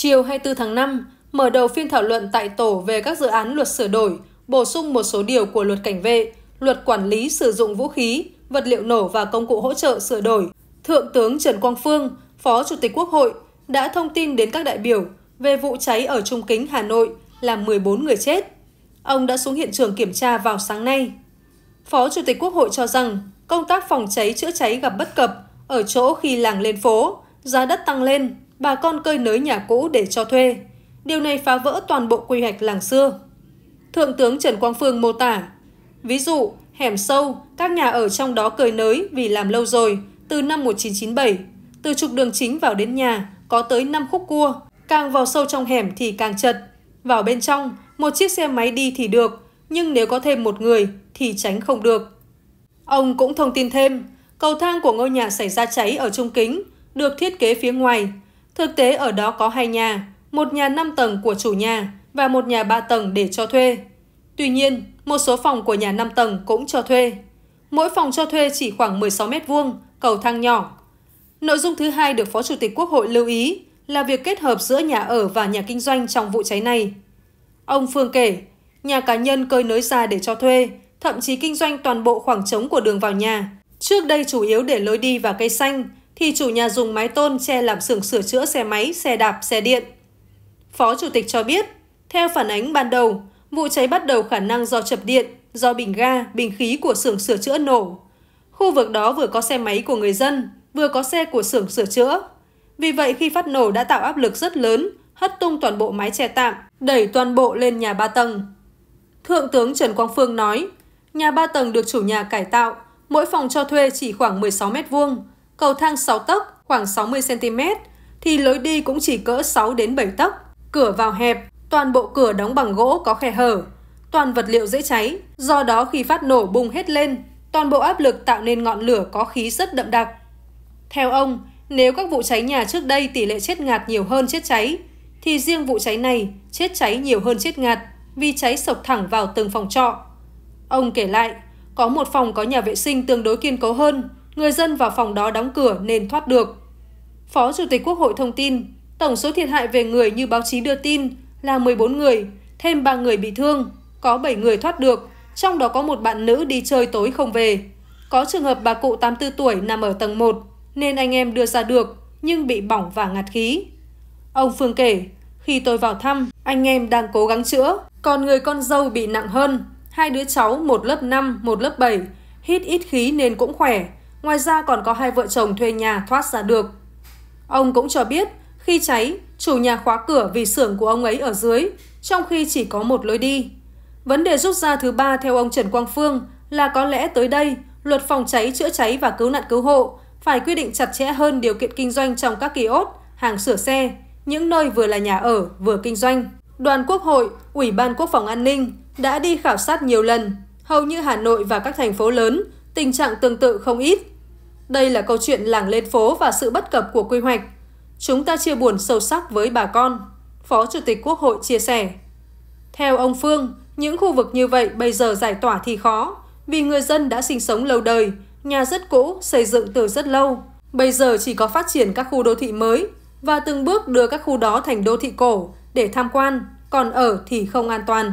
Chiều 24 tháng 5, mở đầu phiên thảo luận tại tổ về các dự án luật sửa đổi, bổ sung một số điều của luật cảnh vệ, luật quản lý sử dụng vũ khí, vật liệu nổ và công cụ hỗ trợ sửa đổi, Thượng tướng Trần Quang Phương, Phó Chủ tịch Quốc hội, đã thông tin đến các đại biểu về vụ cháy ở Trung Kính, Hà Nội, làm 14 người chết. Ông đã xuống hiện trường kiểm tra vào sáng nay. Phó Chủ tịch Quốc hội cho rằng công tác phòng cháy chữa cháy gặp bất cập ở chỗ khi làng lên phố, giá đất tăng lên, bà con cơi nới nhà cũ để cho thuê. Điều này phá vỡ toàn bộ quy hoạch làng xưa. Thượng tướng Trần Quang Phương mô tả, ví dụ, hẻm sâu, các nhà ở trong đó cơi nới vì làm lâu rồi, từ năm 1997, từ trục đường chính vào đến nhà có tới 5 khúc cua, càng vào sâu trong hẻm thì càng chật. Vào bên trong, một chiếc xe máy đi thì được, nhưng nếu có thêm một người thì tránh không được. Ông cũng thông tin thêm, cầu thang của ngôi nhà xảy ra cháy ở trung kính, được thiết kế phía ngoài, Thực tế ở đó có hai nhà, một nhà 5 tầng của chủ nhà và một nhà 3 tầng để cho thuê. Tuy nhiên, một số phòng của nhà 5 tầng cũng cho thuê. Mỗi phòng cho thuê chỉ khoảng 16 m2, cầu thang nhỏ. Nội dung thứ hai được Phó Chủ tịch Quốc hội lưu ý là việc kết hợp giữa nhà ở và nhà kinh doanh trong vụ cháy này. Ông Phương kể, nhà cá nhân cơi nới ra để cho thuê, thậm chí kinh doanh toàn bộ khoảng trống của đường vào nhà. Trước đây chủ yếu để lối đi và cây xanh, thì chủ nhà dùng mái tôn che làm xưởng sửa chữa xe máy, xe đạp, xe điện. Phó Chủ tịch cho biết, theo phản ánh ban đầu, vụ cháy bắt đầu khả năng do chập điện, do bình ga, bình khí của xưởng sửa chữa nổ. Khu vực đó vừa có xe máy của người dân, vừa có xe của xưởng sửa chữa. Vì vậy khi phát nổ đã tạo áp lực rất lớn, hất tung toàn bộ mái che tạm, đẩy toàn bộ lên nhà ba tầng. Thượng tướng Trần Quang Phương nói, nhà ba tầng được chủ nhà cải tạo, mỗi phòng cho thuê chỉ khoảng 16 mét vuông, cầu thang 6 tấc khoảng 60 cm thì lối đi cũng chỉ cỡ 6 đến 7 tấc, cửa vào hẹp, toàn bộ cửa đóng bằng gỗ có khe hở, toàn vật liệu dễ cháy, do đó khi phát nổ bùng hết lên, toàn bộ áp lực tạo nên ngọn lửa có khí rất đậm đặc. Theo ông, nếu các vụ cháy nhà trước đây tỷ lệ chết ngạt nhiều hơn chết cháy, thì riêng vụ cháy này chết cháy nhiều hơn chết ngạt vì cháy sộc thẳng vào từng phòng trọ. Ông kể lại, có một phòng có nhà vệ sinh tương đối kiên cố hơn, người dân vào phòng đó đóng cửa nên thoát được. Phó Chủ tịch Quốc hội thông tin, tổng số thiệt hại về người như báo chí đưa tin là 14 người, thêm 3 người bị thương, có 7 người thoát được, trong đó có một bạn nữ đi chơi tối không về. Có trường hợp bà cụ 84 tuổi nằm ở tầng 1, nên anh em đưa ra được, nhưng bị bỏng và ngạt khí. Ông Phương kể, khi tôi vào thăm, anh em đang cố gắng chữa, còn người con dâu bị nặng hơn. Hai đứa cháu, một lớp 5, một lớp 7, hít ít khí nên cũng khỏe, Ngoài ra còn có hai vợ chồng thuê nhà thoát ra được. Ông cũng cho biết, khi cháy, chủ nhà khóa cửa vì xưởng của ông ấy ở dưới, trong khi chỉ có một lối đi. Vấn đề rút ra thứ ba theo ông Trần Quang Phương là có lẽ tới đây, luật phòng cháy, chữa cháy và cứu nạn cứu hộ phải quy định chặt chẽ hơn điều kiện kinh doanh trong các kỳ ốt, hàng sửa xe, những nơi vừa là nhà ở, vừa kinh doanh. Đoàn Quốc hội, Ủy ban Quốc phòng An ninh đã đi khảo sát nhiều lần. Hầu như Hà Nội và các thành phố lớn Tình trạng tương tự không ít. Đây là câu chuyện làng lên phố và sự bất cập của quy hoạch. Chúng ta chia buồn sâu sắc với bà con, Phó Chủ tịch Quốc hội chia sẻ. Theo ông Phương, những khu vực như vậy bây giờ giải tỏa thì khó, vì người dân đã sinh sống lâu đời, nhà rất cũ, xây dựng từ rất lâu. Bây giờ chỉ có phát triển các khu đô thị mới và từng bước đưa các khu đó thành đô thị cổ để tham quan, còn ở thì không an toàn.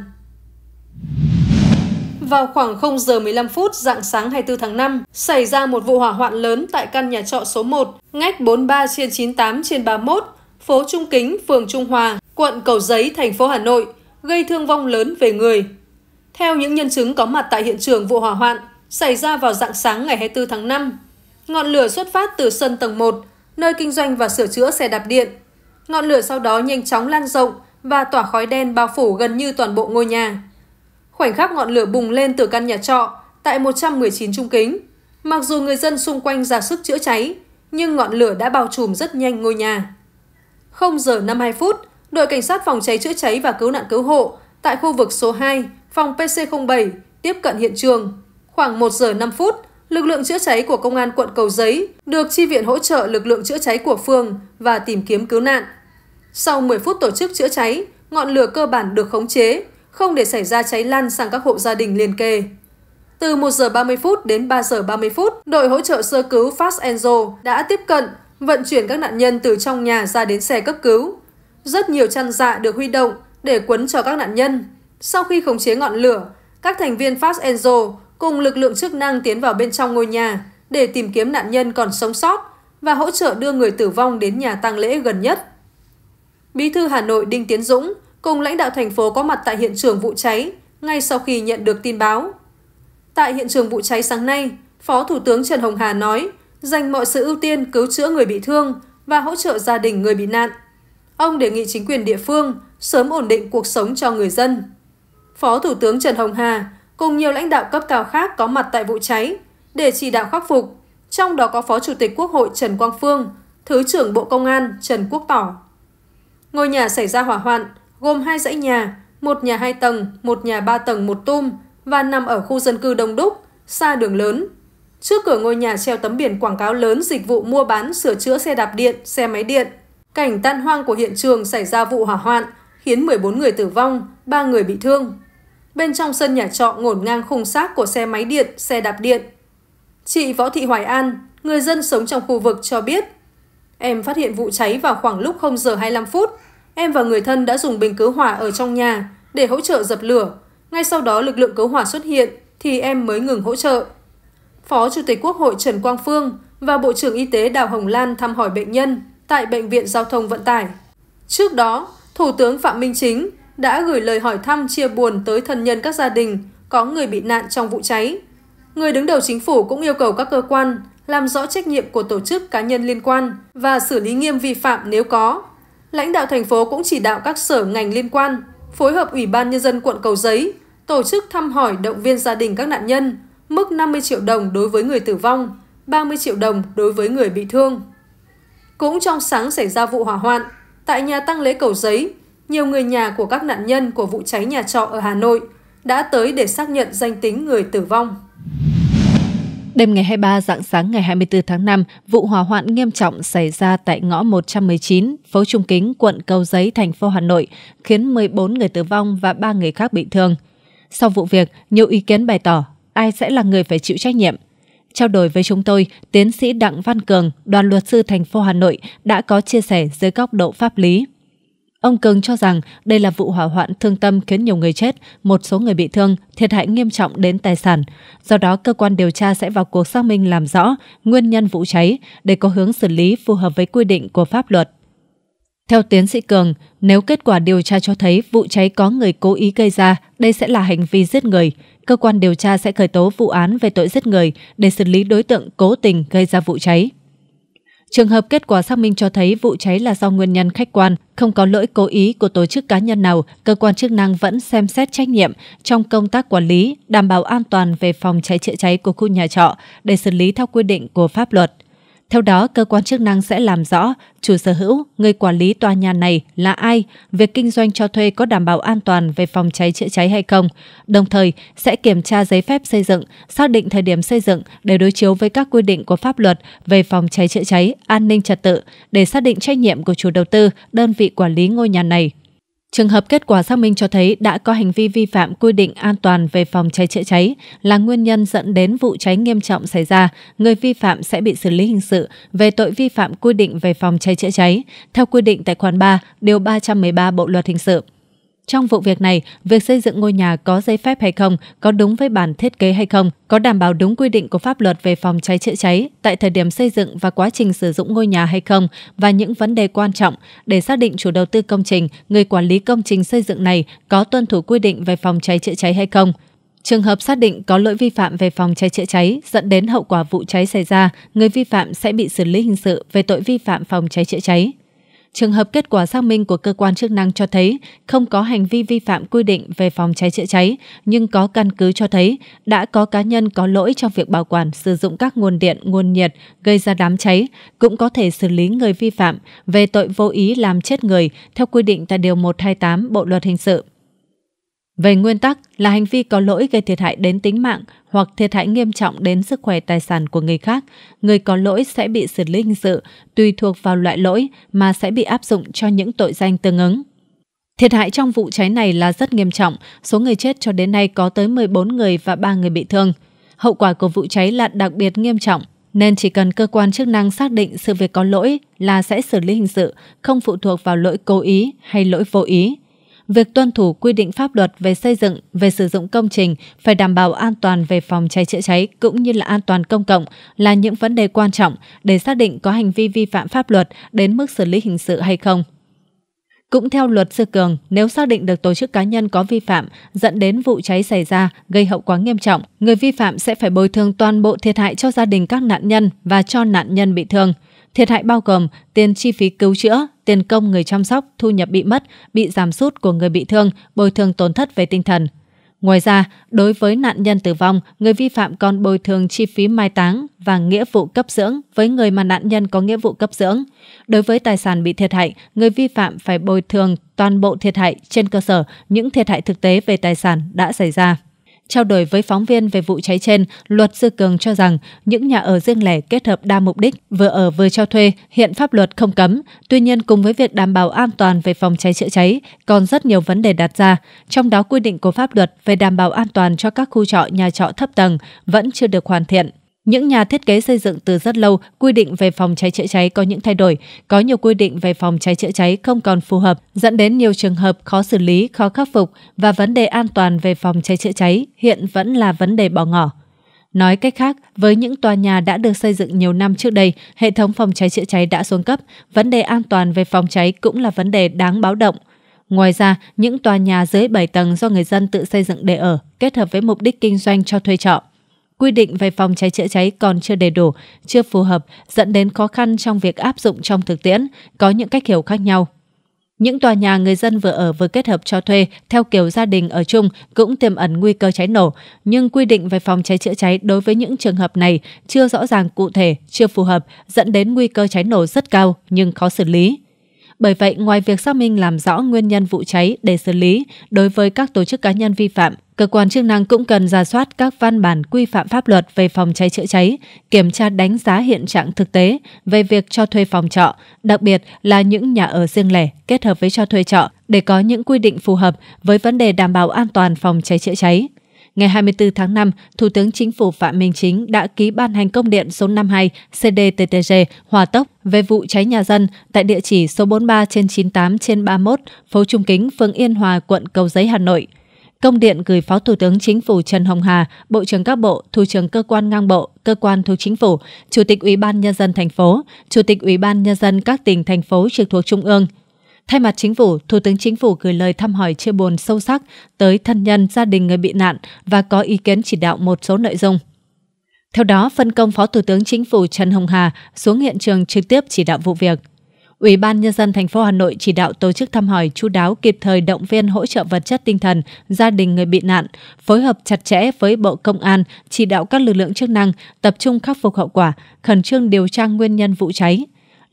Vào khoảng 0 giờ 15 phút dạng sáng 24 tháng 5, xảy ra một vụ hỏa hoạn lớn tại căn nhà trọ số 1, ngách 43 trên 98 trên 31, phố Trung Kính, phường Trung Hòa, quận Cầu Giấy, thành phố Hà Nội, gây thương vong lớn về người. Theo những nhân chứng có mặt tại hiện trường vụ hỏa hoạn, xảy ra vào dạng sáng ngày 24 tháng 5. Ngọn lửa xuất phát từ sân tầng 1, nơi kinh doanh và sửa chữa xe đạp điện. Ngọn lửa sau đó nhanh chóng lan rộng và tỏa khói đen bao phủ gần như toàn bộ ngôi nhà. Khoảnh khắc ngọn lửa bùng lên từ căn nhà trọ tại 119 Trung Kính. Mặc dù người dân xung quanh ra sức chữa cháy, nhưng ngọn lửa đã bao trùm rất nhanh ngôi nhà. 0 giờ 52 phút, đội cảnh sát phòng cháy chữa cháy và cứu nạn cứu hộ tại khu vực số 2, phòng PC07 tiếp cận hiện trường. Khoảng 1 giờ 5 phút, lực lượng chữa cháy của công an quận Cầu Giấy được chi viện hỗ trợ lực lượng chữa cháy của phường và tìm kiếm cứu nạn. Sau 10 phút tổ chức chữa cháy, ngọn lửa cơ bản được khống chế không để xảy ra cháy lan sang các hộ gia đình liền kề. Từ 1 giờ 30 phút đến 3 giờ 30 phút, đội hỗ trợ sơ cứu Fast Enzo đã tiếp cận, vận chuyển các nạn nhân từ trong nhà ra đến xe cấp cứu. Rất nhiều chăn dạ được huy động để quấn cho các nạn nhân. Sau khi khống chế ngọn lửa, các thành viên Fast Enzo cùng lực lượng chức năng tiến vào bên trong ngôi nhà để tìm kiếm nạn nhân còn sống sót và hỗ trợ đưa người tử vong đến nhà tang lễ gần nhất. Bí thư Hà Nội Đinh Tiến Dũng cùng lãnh đạo thành phố có mặt tại hiện trường vụ cháy ngay sau khi nhận được tin báo. Tại hiện trường vụ cháy sáng nay, Phó Thủ tướng Trần Hồng Hà nói dành mọi sự ưu tiên cứu chữa người bị thương và hỗ trợ gia đình người bị nạn. Ông đề nghị chính quyền địa phương sớm ổn định cuộc sống cho người dân. Phó Thủ tướng Trần Hồng Hà cùng nhiều lãnh đạo cấp cao khác có mặt tại vụ cháy để chỉ đạo khắc phục, trong đó có Phó Chủ tịch Quốc hội Trần Quang Phương, Thứ trưởng Bộ Công an Trần Quốc Tỏ. Ngôi nhà xảy ra hỏa hoạn, gồm hai dãy nhà, một nhà hai tầng, một nhà ba tầng một tum và nằm ở khu dân cư đông đúc, xa đường lớn. Trước cửa ngôi nhà treo tấm biển quảng cáo lớn dịch vụ mua bán sửa chữa xe đạp điện, xe máy điện. Cảnh tan hoang của hiện trường xảy ra vụ hỏa hoạn, khiến 14 người tử vong, 3 người bị thương. Bên trong sân nhà trọ ngổn ngang khung xác của xe máy điện, xe đạp điện. Chị Võ Thị Hoài An, người dân sống trong khu vực cho biết, em phát hiện vụ cháy vào khoảng lúc 0 giờ 25 phút Em và người thân đã dùng bình cứu hỏa ở trong nhà để hỗ trợ dập lửa. Ngay sau đó lực lượng cứu hỏa xuất hiện thì em mới ngừng hỗ trợ. Phó Chủ tịch Quốc hội Trần Quang Phương và Bộ trưởng Y tế Đào Hồng Lan thăm hỏi bệnh nhân tại Bệnh viện Giao thông Vận tải. Trước đó, Thủ tướng Phạm Minh Chính đã gửi lời hỏi thăm chia buồn tới thân nhân các gia đình có người bị nạn trong vụ cháy. Người đứng đầu chính phủ cũng yêu cầu các cơ quan làm rõ trách nhiệm của tổ chức cá nhân liên quan và xử lý nghiêm vi phạm nếu có. Lãnh đạo thành phố cũng chỉ đạo các sở ngành liên quan, phối hợp Ủy ban Nhân dân quận Cầu Giấy, tổ chức thăm hỏi động viên gia đình các nạn nhân, mức 50 triệu đồng đối với người tử vong, 30 triệu đồng đối với người bị thương. Cũng trong sáng xảy ra vụ hỏa hoạn, tại nhà tăng lễ Cầu Giấy, nhiều người nhà của các nạn nhân của vụ cháy nhà trọ ở Hà Nội đã tới để xác nhận danh tính người tử vong. Đêm ngày 23 dạng sáng ngày 24 tháng 5, vụ hỏa hoạn nghiêm trọng xảy ra tại ngõ 119, phố Trung Kính, quận Cầu Giấy, thành phố Hà Nội, khiến 14 người tử vong và 3 người khác bị thương. Sau vụ việc, nhiều ý kiến bày tỏ ai sẽ là người phải chịu trách nhiệm. Trao đổi với chúng tôi, tiến sĩ Đặng Văn Cường, đoàn luật sư thành phố Hà Nội đã có chia sẻ dưới góc độ pháp lý. Ông Cường cho rằng đây là vụ hỏa hoạn thương tâm khiến nhiều người chết, một số người bị thương, thiệt hại nghiêm trọng đến tài sản. Do đó, cơ quan điều tra sẽ vào cuộc xác minh làm rõ nguyên nhân vụ cháy để có hướng xử lý phù hợp với quy định của pháp luật. Theo tiến sĩ Cường, nếu kết quả điều tra cho thấy vụ cháy có người cố ý gây ra, đây sẽ là hành vi giết người. Cơ quan điều tra sẽ khởi tố vụ án về tội giết người để xử lý đối tượng cố tình gây ra vụ cháy. Trường hợp kết quả xác minh cho thấy vụ cháy là do nguyên nhân khách quan, không có lỗi cố ý của tổ chức cá nhân nào, cơ quan chức năng vẫn xem xét trách nhiệm trong công tác quản lý, đảm bảo an toàn về phòng cháy chữa cháy của khu nhà trọ để xử lý theo quy định của pháp luật. Theo đó, cơ quan chức năng sẽ làm rõ chủ sở hữu, người quản lý tòa nhà này là ai, việc kinh doanh cho thuê có đảm bảo an toàn về phòng cháy chữa cháy hay không. Đồng thời, sẽ kiểm tra giấy phép xây dựng, xác định thời điểm xây dựng để đối chiếu với các quy định của pháp luật về phòng cháy chữa cháy, an ninh trật tự để xác định trách nhiệm của chủ đầu tư, đơn vị quản lý ngôi nhà này Trường hợp kết quả xác minh cho thấy đã có hành vi vi phạm quy định an toàn về phòng cháy chữa cháy là nguyên nhân dẫn đến vụ cháy nghiêm trọng xảy ra, người vi phạm sẽ bị xử lý hình sự về tội vi phạm quy định về phòng cháy chữa cháy theo quy định tại khoản 3, điều 313 Bộ luật hình sự. Trong vụ việc này, việc xây dựng ngôi nhà có giấy phép hay không, có đúng với bản thiết kế hay không, có đảm bảo đúng quy định của pháp luật về phòng cháy chữa cháy tại thời điểm xây dựng và quá trình sử dụng ngôi nhà hay không và những vấn đề quan trọng để xác định chủ đầu tư công trình, người quản lý công trình xây dựng này có tuân thủ quy định về phòng cháy chữa cháy hay không. Trường hợp xác định có lỗi vi phạm về phòng cháy chữa cháy dẫn đến hậu quả vụ cháy xảy ra, người vi phạm sẽ bị xử lý hình sự về tội vi phạm phòng cháy chữa cháy. Trường hợp kết quả xác minh của cơ quan chức năng cho thấy không có hành vi vi phạm quy định về phòng cháy chữa cháy, nhưng có căn cứ cho thấy đã có cá nhân có lỗi trong việc bảo quản sử dụng các nguồn điện, nguồn nhiệt gây ra đám cháy, cũng có thể xử lý người vi phạm về tội vô ý làm chết người theo quy định tại Điều 128 Bộ Luật Hình sự. Về nguyên tắc là hành vi có lỗi gây thiệt hại đến tính mạng hoặc thiệt hại nghiêm trọng đến sức khỏe tài sản của người khác, người có lỗi sẽ bị xử lý hình sự tùy thuộc vào loại lỗi mà sẽ bị áp dụng cho những tội danh tương ứng. Thiệt hại trong vụ cháy này là rất nghiêm trọng, số người chết cho đến nay có tới 14 người và 3 người bị thương. Hậu quả của vụ cháy là đặc biệt nghiêm trọng, nên chỉ cần cơ quan chức năng xác định sự việc có lỗi là sẽ xử lý hình sự, không phụ thuộc vào lỗi cố ý hay lỗi vô ý việc tuân thủ quy định pháp luật về xây dựng, về sử dụng công trình phải đảm bảo an toàn về phòng cháy chữa cháy cũng như là an toàn công cộng là những vấn đề quan trọng để xác định có hành vi vi phạm pháp luật đến mức xử lý hình sự hay không. Cũng theo luật sư Cường, nếu xác định được tổ chức cá nhân có vi phạm dẫn đến vụ cháy xảy ra gây hậu quả nghiêm trọng, người vi phạm sẽ phải bồi thường toàn bộ thiệt hại cho gia đình các nạn nhân và cho nạn nhân bị thương. Thiệt hại bao gồm tiền chi phí cứu chữa, tiền công người chăm sóc, thu nhập bị mất, bị giảm sút của người bị thương, bồi thường tổn thất về tinh thần. Ngoài ra, đối với nạn nhân tử vong, người vi phạm còn bồi thường chi phí mai táng và nghĩa vụ cấp dưỡng với người mà nạn nhân có nghĩa vụ cấp dưỡng. Đối với tài sản bị thiệt hại, người vi phạm phải bồi thường toàn bộ thiệt hại trên cơ sở những thiệt hại thực tế về tài sản đã xảy ra. Trao đổi với phóng viên về vụ cháy trên, luật sư Cường cho rằng những nhà ở riêng lẻ kết hợp đa mục đích, vừa ở vừa cho thuê, hiện pháp luật không cấm. Tuy nhiên, cùng với việc đảm bảo an toàn về phòng cháy chữa cháy, còn rất nhiều vấn đề đặt ra, trong đó quy định của pháp luật về đảm bảo an toàn cho các khu trọ nhà trọ thấp tầng vẫn chưa được hoàn thiện. Những nhà thiết kế xây dựng từ rất lâu, quy định về phòng cháy chữa cháy có những thay đổi, có nhiều quy định về phòng cháy chữa cháy không còn phù hợp, dẫn đến nhiều trường hợp khó xử lý, khó khắc phục và vấn đề an toàn về phòng cháy chữa cháy hiện vẫn là vấn đề bỏ ngỏ. Nói cách khác, với những tòa nhà đã được xây dựng nhiều năm trước đây, hệ thống phòng cháy chữa cháy đã xuống cấp, vấn đề an toàn về phòng cháy cũng là vấn đề đáng báo động. Ngoài ra, những tòa nhà dưới 7 tầng do người dân tự xây dựng để ở, kết hợp với mục đích kinh doanh cho thuê trọ, quy định về phòng cháy chữa cháy còn chưa đầy đủ, chưa phù hợp, dẫn đến khó khăn trong việc áp dụng trong thực tiễn, có những cách hiểu khác nhau. Những tòa nhà người dân vừa ở vừa kết hợp cho thuê theo kiểu gia đình ở chung cũng tiềm ẩn nguy cơ cháy nổ, nhưng quy định về phòng cháy chữa cháy đối với những trường hợp này chưa rõ ràng cụ thể, chưa phù hợp, dẫn đến nguy cơ cháy nổ rất cao nhưng khó xử lý. Bởi vậy, ngoài việc xác minh làm rõ nguyên nhân vụ cháy để xử lý đối với các tổ chức cá nhân vi phạm, cơ quan chức năng cũng cần ra soát các văn bản quy phạm pháp luật về phòng cháy chữa cháy, kiểm tra đánh giá hiện trạng thực tế về việc cho thuê phòng trọ, đặc biệt là những nhà ở riêng lẻ kết hợp với cho thuê trọ để có những quy định phù hợp với vấn đề đảm bảo an toàn phòng cháy chữa cháy ngày 24 tháng 5, Thủ tướng Chính phủ Phạm Minh Chính đã ký ban hành công điện số 52 CDTTG Hòa Tốc về vụ cháy nhà dân tại địa chỉ số 43 trên 98 trên 31, phố Trung Kính, phường Yên Hòa, quận Cầu Giấy, Hà Nội. Công điện gửi Phó Thủ tướng Chính phủ Trần Hồng Hà, Bộ trưởng các bộ, Thủ trưởng cơ quan ngang bộ, cơ quan thuộc chính phủ, Chủ tịch Ủy ban nhân dân thành phố, Chủ tịch Ủy ban nhân dân các tỉnh thành phố trực thuộc Trung ương, Thay mặt chính phủ, Thủ tướng Chính phủ gửi lời thăm hỏi chia buồn sâu sắc tới thân nhân gia đình người bị nạn và có ý kiến chỉ đạo một số nội dung. Theo đó, phân công Phó Thủ tướng Chính phủ Trần Hồng Hà xuống hiện trường trực tiếp chỉ đạo vụ việc. Ủy ban nhân dân thành phố Hà Nội chỉ đạo tổ chức thăm hỏi chú đáo kịp thời động viên hỗ trợ vật chất tinh thần gia đình người bị nạn, phối hợp chặt chẽ với Bộ Công an, chỉ đạo các lực lượng chức năng tập trung khắc phục hậu quả, khẩn trương điều tra nguyên nhân vụ cháy,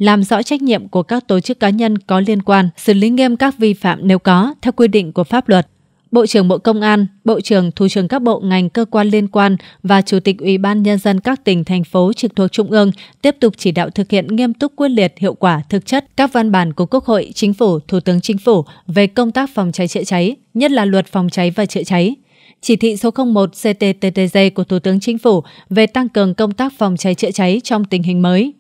làm rõ trách nhiệm của các tổ chức cá nhân có liên quan, xử lý nghiêm các vi phạm nếu có theo quy định của pháp luật. Bộ trưởng Bộ Công an, Bộ trưởng Thủ trưởng các bộ ngành cơ quan liên quan và Chủ tịch Ủy ban Nhân dân các tỉnh, thành phố trực thuộc Trung ương tiếp tục chỉ đạo thực hiện nghiêm túc quyết liệt hiệu quả thực chất các văn bản của Quốc hội, Chính phủ, Thủ tướng Chính phủ về công tác phòng cháy chữa cháy, nhất là luật phòng cháy và chữa cháy. Chỉ thị số 01 CTTTG của Thủ tướng Chính phủ về tăng cường công tác phòng cháy chữa cháy trong tình hình mới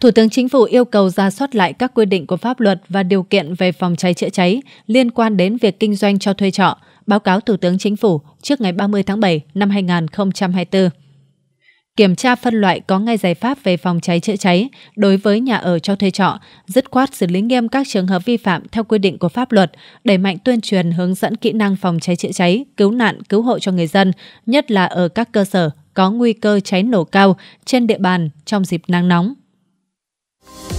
Thủ tướng Chính phủ yêu cầu ra soát lại các quy định của pháp luật và điều kiện về phòng cháy chữa cháy liên quan đến việc kinh doanh cho thuê trọ, báo cáo Thủ tướng Chính phủ trước ngày 30 tháng 7 năm 2024. Kiểm tra phân loại có ngay giải pháp về phòng cháy chữa cháy đối với nhà ở cho thuê trọ, dứt khoát xử lý nghiêm các trường hợp vi phạm theo quy định của pháp luật, đẩy mạnh tuyên truyền hướng dẫn kỹ năng phòng cháy chữa cháy, cứu nạn, cứu hộ cho người dân, nhất là ở các cơ sở có nguy cơ cháy nổ cao trên địa bàn trong dịp nắng nóng. you